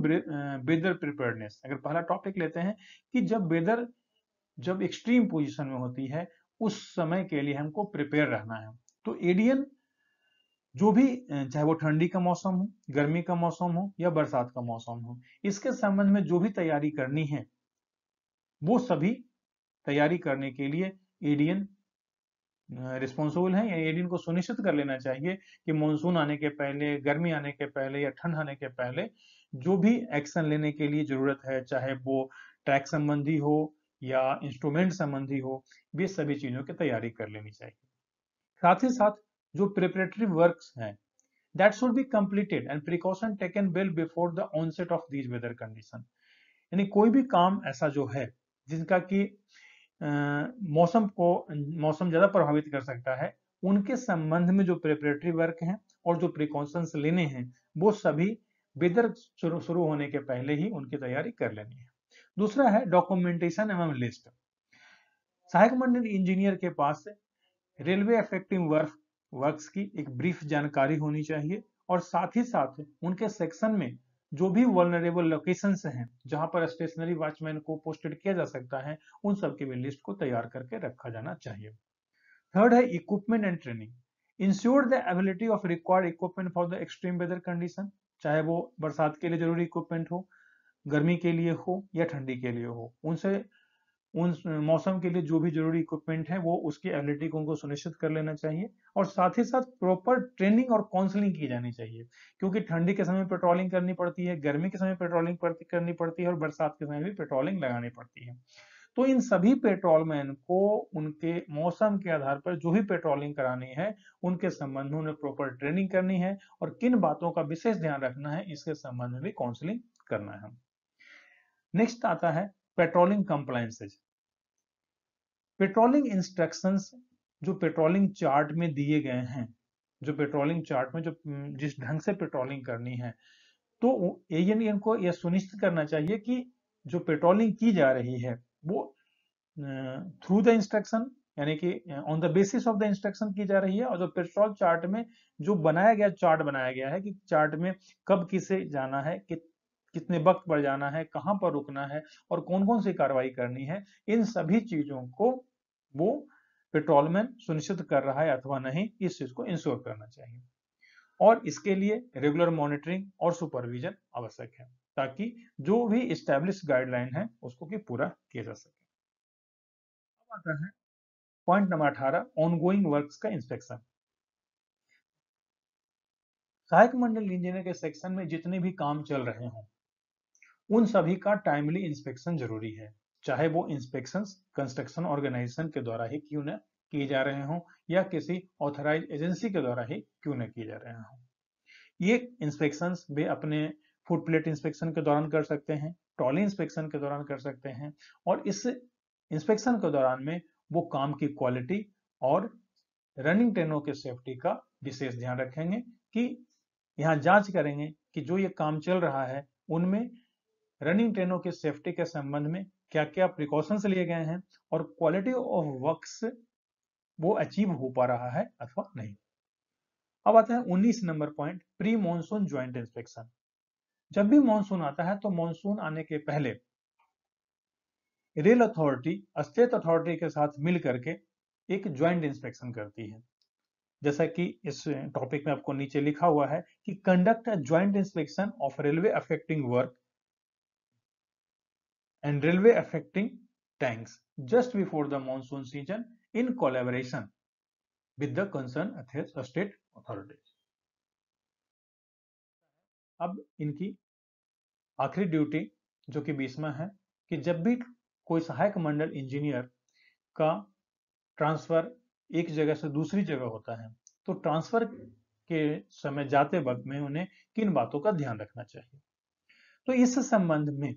Speaker 1: वेदर प्रिपेयरनेस अगर पहला टॉपिक लेते हैं कि जब वेदर जब एक्सट्रीम पोजिशन में होती है उस समय के लिए हमको प्रिपेयर रहना है तो एडियन जो भी चाहे वो ठंडी का मौसम हो गर्मी का मौसम हो या बरसात का मौसम हो इसके संबंध में जो भी तैयारी करनी है वो सभी तैयारी करने के लिए एडियन रिस्पॉन्सिबल है या एडियन को सुनिश्चित कर लेना चाहिए कि मानसून आने के पहले गर्मी आने के पहले या ठंड आने के पहले जो भी एक्शन लेने के लिए जरूरत है चाहे वो ट्रैक संबंधी हो या इंस्ट्रूमेंट संबंधी हो ये सभी चीजों की तैयारी कर लेनी चाहिए साथ ही साथ जो प्रिपरेटरी वर्क है that should be completed and precaution taken well before the onset of these weather condition यानी कोई भी काम ऐसा जो है जिनका कि मौसम को मौसम ज्यादा प्रभावित कर सकता है उनके संबंध में जो प्रिपरेटरी वर्क हैं और जो प्रिकॉशंस लेने हैं वो सभी वेदर शुरू होने के पहले ही उनकी तैयारी कर लेनी है दूसरा है डॉक्यूमेंटेशन एवं लिस्ट सहायक मंडल इंजीनियर के पास रेलवे अफेक्टिव वर्क वर्क्स की एक ब्रीफ जानकारी होनी चाहिए और साथ ही साथ उनके सेक्शन में जो भी वर्नरेबल लोकेशन हैं जहां पर स्टेशनरी वॉचमैन को पोस्टेड किया जा सकता है उन सब की भी लिस्ट को तैयार करके रखा जाना चाहिए थर्ड है equipment and training ensure the ability of required equipment for the extreme weather condition चाहे वो बरसात के लिए जरूरी इक्विपमेंट हो गर्मी के लिए हो या ठंडी के लिए हो उनसे उन मौसम के लिए जो भी जरूरी इक्विपमेंट है वो उसकी एनालिटिकों को उनको सुनिश्चित कर लेना चाहिए और साथ ही साथ प्रॉपर ट्रेनिंग और काउंसलिंग की जानी चाहिए क्योंकि ठंडी के समय पेट्रोलिंग करनी पड़ती है गर्मी के समय पेट्रोलिंग करनी पड़ती है और बरसात के समय भी पेट्रोलिंग लगानी पड़ती है तो इन सभी पेट्रोलमैन को उनके मौसम के आधार पर जो भी पेट्रोलिंग करानी है उनके संबंध में उन्हें प्रॉपर ट्रेनिंग करनी है और किन बातों का विशेष ध्यान रखना है इसके संबंध में भी काउंसलिंग करना है नेक्स्ट आता है पेट्रोलिंग कंप्लायसेज पेट्रोलिंग इंस्ट्रक्शंस जो पेट्रोलिंग चार्ट में दिए गए हैं जो पेट्रोलिंग चार्ट में जो जिस ढंग से पेट्रोलिंग करनी है तो एजेंट को यह सुनिश्चित करना चाहिए कि जो पेट्रोलिंग की जा रही है वो थ्रू द इंस्ट्रक्शन यानी कि on the basis of the instruction की जा रही है और जो पेट्रोल चार्ट में जो बनाया गया चार्ट बनाया गया है कि चार्ट में कब किसे जाना है कि कितने वक्त पर जाना है कहाँ पर रुकना है और कौन कौन सी कार्रवाई करनी है इन सभी चीजों को वो पेट्रोलमैन सुनिश्चित कर रहा है अथवा नहीं इस चीज को इंश्योर करना चाहिए और इसके लिए रेगुलर मॉनिटरिंग और सुपरविजन आवश्यक है ताकि जो भी स्टेब्लिश गाइडलाइन है उसको कि पूरा किया जा सके अब आता है पॉइंट नंबर अठारह ऑनगोइंग वर्क्स का इंस्पेक्शन सहायक मंडल इंजीनियर के सेक्शन में जितने भी काम चल रहे हों उन सभी का टाइमली इंस्पेक्शन जरूरी है चाहे वो इंस्पेक्शन कंस्ट्रक्शन ऑर्गेनाइजेशन के द्वारा ही क्यों न किए जा रहे हों या किसी ऑथराइज एजेंसी के द्वारा ही क्यों न किए जा रहे हों ये इंस्पेक्शन वे अपने फूड प्लेट इंस्पेक्शन के दौरान कर सकते हैं ट्रॉली इंस्पेक्शन के दौरान कर सकते हैं और इस इंस्पेक्शन के दौरान में वो काम की क्वालिटी और रनिंग ट्रेनों के सेफ्टी का विशेष ध्यान रखेंगे कि यहाँ जांच करेंगे कि जो ये काम चल रहा है उनमें रनिंग ट्रेनों की सेफ्टी के संबंध में क्या क्या प्रिकॉशंस लिए गए हैं और क्वालिटी ऑफ वर्क वो अचीव हो पा रहा है अथवा नहीं अब आता है 19 number point pre monsoon joint inspection जब भी मॉनसून आता है तो मॉनसून आने के पहले रेल अथॉरिटी स्टेट अथॉरिटी के साथ मिल करके एक ज्वाइंट इंस्पेक्शन करती है जैसा कि इस टॉपिक में आपको नीचे लिखा हुआ है कि conduct a joint inspection of railway affecting work and railway affecting tanks just before the monsoon season in collaboration with the concerned state authorities. अब इनकी आखिरी ड्यूटी जो कि बीसवा hai ki jab bhi koi sahayak mandal engineer ka transfer ek jagah se dusri jagah hota hai to transfer के समय जाते वक्त में उन्हें किन बातों का ध्यान रखना चाहिए तो इस संबंध में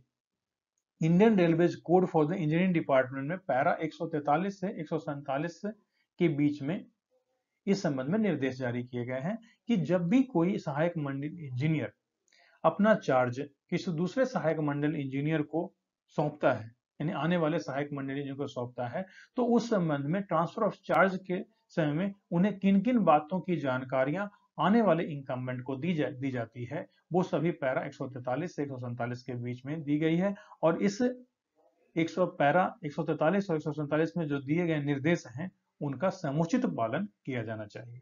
Speaker 1: Indian railway code for the engineering department में पैरा 143 से एक के बीच में इस संबंध में निर्देश जारी किए गए हैं कि जब भी कोई सहायक मंडल इंजीनियर अपना चार्ज किसी दूसरे सहायक मंडल इंजीनियर को सौंपता है यानी आने वाले सहायक मंडल इंजीनियर को सौंपता है तो उस संबंध में ट्रांसफर ऑफ चार्ज के समय में उन्हें किन किन बातों की जानकारियां आने वाले इनकम्बेंट को दी जा, दी जाती है वो सभी पैरा एक से एक के बीच में दी गई है और इस एक सौ पैरा एक और एक में जो दिए गए निर्देश हैं उनका समुचित पालन किया जाना चाहिए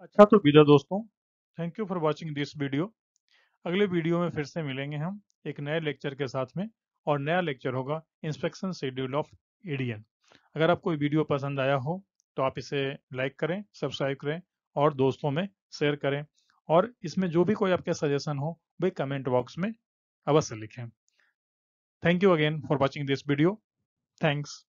Speaker 1: अच्छा तो विदा दोस्तों thank you for watching this video अगले वीडियो में फिर से मिलेंगे हम एक नए लेक्चर के साथ में और नया लेक्चर होगा इंस्पेक्शन शेड्यूल ऑफ एडियन अगर आपको वीडियो पसंद आया हो तो आप इसे लाइक करें सब्सक्राइब करें और दोस्तों में शेयर करें और इसमें जो भी कोई आपके सजेशन हो वे कमेंट बॉक्स में अवश्य लिखें thank you again for watching this video thanks